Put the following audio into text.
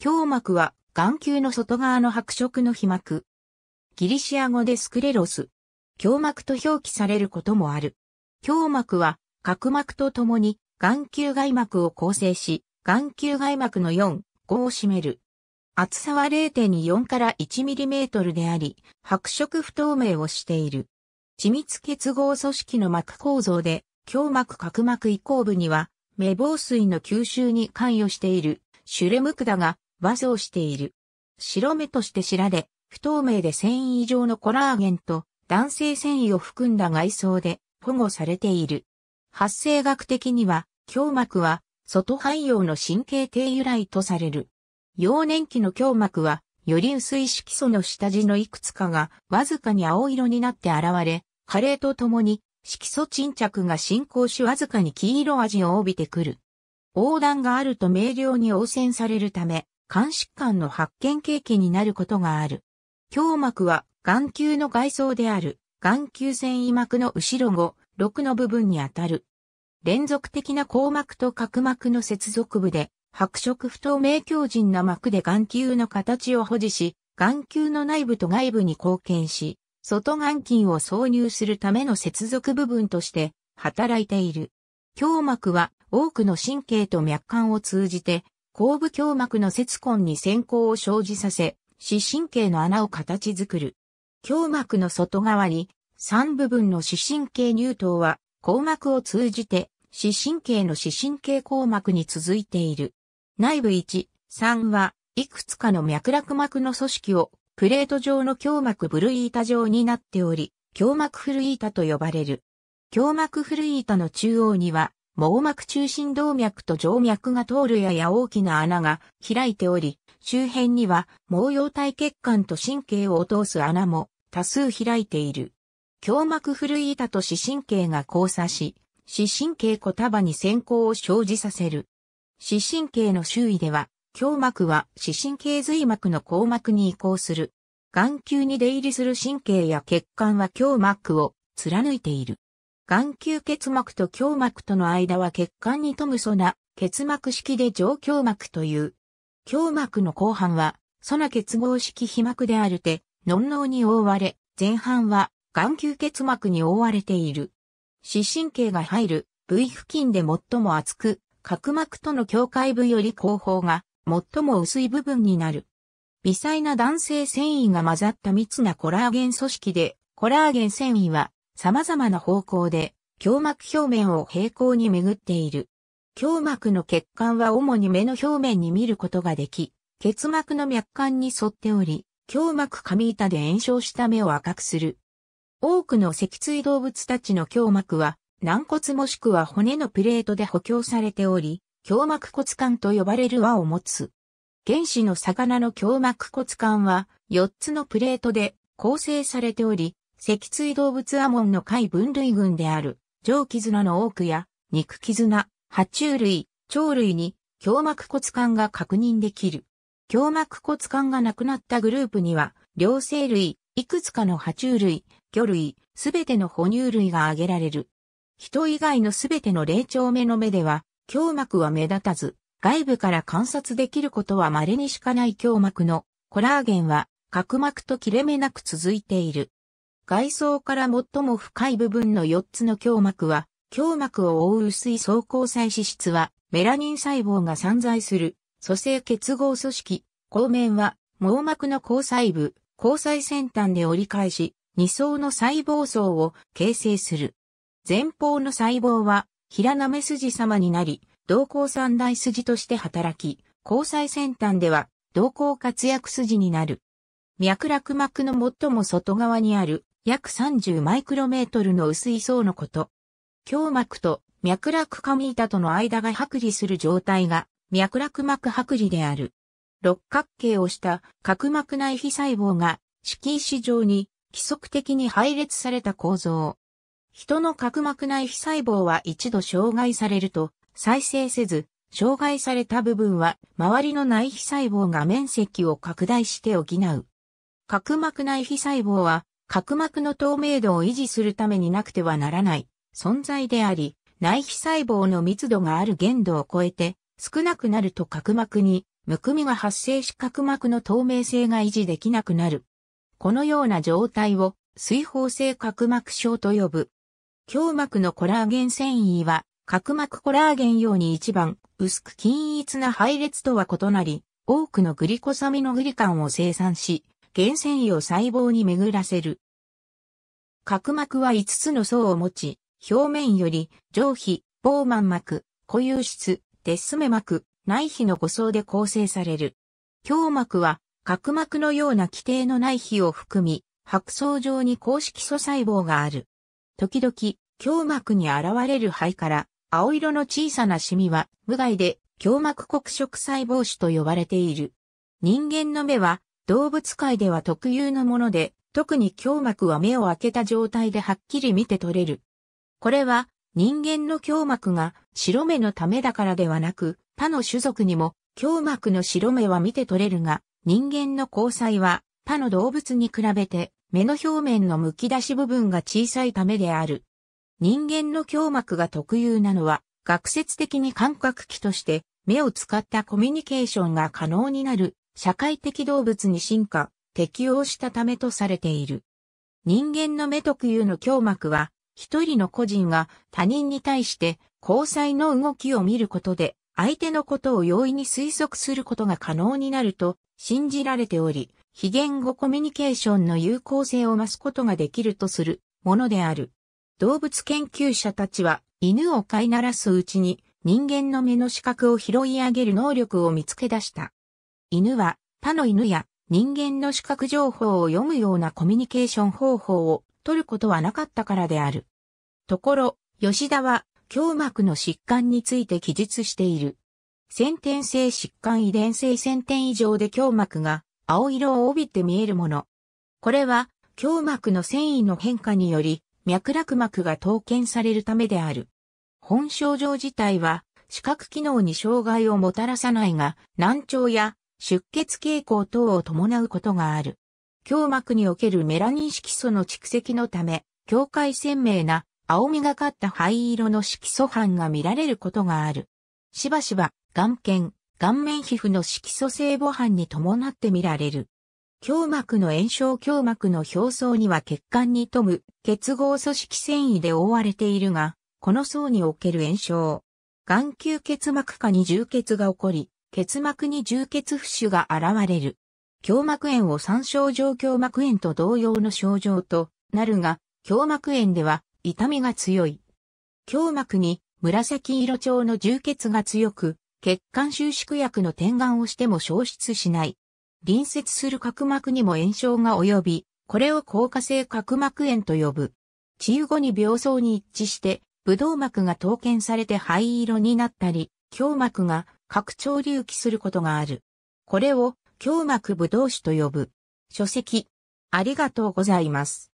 胸膜は眼球の外側の白色の皮膜。ギリシア語でスクレロス。胸膜と表記されることもある。胸膜は角膜とともに眼球外膜を構成し、眼球外膜の4、5を占める。厚さは0.4から1ミリメートルであり、白色不透明をしている。緻密結合組織の膜構造で、胸膜角膜移行部には、目防水の吸収に関与しているシュレムクダが和装している。白目として知られ、不透明で繊維状のコラーゲンと男性繊維を含んだ外装で保護されている。発生学的には、胸膜は外肺葉の神経体由来とされる。幼年期の胸膜は、より薄い色素の下地のいくつかがわずかに青色になって現れ、加齢とともに色素沈着が進行しわずかに黄色味を帯びてくる。横断があると明瞭に汚染されるため、肝疾患の発見契機になることがある。胸膜は眼球の外装である眼球繊維膜の後ろ後、6の部分にあたる。連続的な硬膜と角膜の接続部で、白色不透明強靭な膜で眼球の形を保持し、眼球の内部と外部に貢献し、外眼筋を挿入するための接続部分として働いている。胸膜は多くの神経と脈管を通じて後部胸膜の接根に先行を生じさせ、視神経の穴を形作る。胸膜の外側に、3部分の視神経乳頭は、硬膜を通じて、視神経の視神経硬膜に続いている。内部1、3は、いくつかの脈絡膜の組織を、プレート状の胸膜ブルイータ状になっており、胸膜フルイータと呼ばれる。胸膜フルイータの中央には、網膜中心動脈と静脈が通るやや大きな穴が開いており、周辺には毛様体血管と神経を通す穴も多数開いている。胸膜古い板と視神経が交差し、視神経小束に先行を生じさせる。視神経の周囲では、胸膜は視神経髄膜の硬膜に移行する。眼球に出入りする神経や血管は胸膜を貫いている。眼球結膜と胸膜との間は血管に富むソナ、結膜式で上胸膜という。胸膜の後半は、ソナ結合式皮膜であるて、脳脳に覆われ、前半は眼球結膜に覆われている。視神経が入る部位付近で最も厚く、角膜との境界部より後方が最も薄い部分になる。微細な弾性繊維が混ざった密なコラーゲン組織で、コラーゲン繊維は様々な方向で、胸膜表面を平行に巡っている。胸膜の血管は主に目の表面に見ることができ、結膜の脈管に沿っており、胸膜上板で炎症した目を赤くする。多くの脊椎動物たちの胸膜は、軟骨もしくは骨のプレートで補強されており、胸膜骨管と呼ばれる輪を持つ。原始の魚の胸膜骨管は4つのプレートで構成されており、脊椎動物アモンの貝分類群である、上絆の多くや、肉絆、爬虫類、鳥類に、胸膜骨管が確認できる。胸膜骨管がなくなったグループには、両生類、いくつかの爬虫類、魚類、すべての哺乳類が挙げられる。人以外のすべての霊長目の目では、胸膜は目立たず、外部から観察できることは稀にしかない胸膜のコラーゲンは、角膜と切れ目なく続いている。外装から最も深い部分の4つの胸膜は、胸膜を覆う薄い層行細脂質は、メラニン細胞が散在する、蘇生結合組織、後面は、網膜の交細部、交細先端で折り返し、2層の細胞層を形成する。前方の細胞は、平なめ筋様になり、同行三大筋として働き、交際先端では、同行活躍筋になる。脈絡膜の最も外側にある約30マイクロメートルの薄い層のこと。胸膜と脈絡上板との間が剥離する状態が脈絡膜剥離である。六角形をした角膜内皮細胞が色石状に規則的に配列された構造。人の角膜内皮細胞は一度障害されると再生せず、障害された部分は周りの内皮細胞が面積を拡大して補う。角膜内皮細胞は角膜の透明度を維持するためになくてはならない存在であり、内皮細胞の密度がある限度を超えて少なくなると角膜にむくみが発生し角膜の透明性が維持できなくなる。このような状態を水泡性角膜症と呼ぶ。胸膜のコラーゲン繊維は角膜コラーゲン用に一番薄く均一な配列とは異なり、多くのグリコサミノグリカンを生産し、原繊維を細胞に巡らせる。角膜は5つの層を持ち、表面より上皮、膨満膜、固有質、デスメ膜、内皮の5層で構成される。胸膜は角膜のような規定の内皮を含み、白層上に公式素細胞がある。時々、胸膜に現れる肺から、青色の小さなシミは、無害で、胸膜黒色細胞腫と呼ばれている。人間の目は、動物界では特有のもので、特に胸膜は目を開けた状態ではっきり見て取れる。これは人間の胸膜が白目のためだからではなく、他の種族にも胸膜の白目は見て取れるが、人間の交際は他の動物に比べて目の表面の剥き出し部分が小さいためである。人間の胸膜が特有なのは、学説的に感覚器として目を使ったコミュニケーションが可能になる社会的動物に進化、適応したためとされている。人間の目特有の胸膜は、一人の個人が他人に対して交際の動きを見ることで、相手のことを容易に推測することが可能になると信じられており、非言語コミュニケーションの有効性を増すことができるとするものである。動物研究者たちは犬を飼いならすうちに人間の目の視覚を拾い上げる能力を見つけ出した。犬は他の犬や人間の視覚情報を読むようなコミュニケーション方法を取ることはなかったからである。ところ、吉田は胸膜の疾患について記述している。先天性疾患遺伝性先天異常で胸膜が青色を帯びて見えるもの。これは胸膜の繊維の変化により脈絡膜が統剣されるためである。本症状自体は視覚機能に障害をもたらさないが難聴や出血傾向等を伴うことがある。胸膜におけるメラニン色素の蓄積のため、境界鮮明な青みがかった灰色の色素斑が見られることがある。しばしば、眼圏、顔面皮膚の色素性母斑に伴って見られる。胸膜の炎症胸膜の表層には血管に富む結合組織繊維で覆われているが、この層における炎症。眼球結膜下に充血が起こり、結膜に充血浮腫が現れる。胸膜炎を三症状胸膜炎と同様の症状となるが、胸膜炎では痛みが強い。胸膜に紫色調の充血が強く、血管収縮薬の点眼をしても消失しない。隣接する角膜にも炎症が及び、これを硬化性角膜炎と呼ぶ。治癒後に病巣に一致して、ブドウ膜が凍結されて灰色になったり、胸膜が拡張隆起することがある。これを胸膜ブドウ酒と呼ぶ。書籍。ありがとうございます。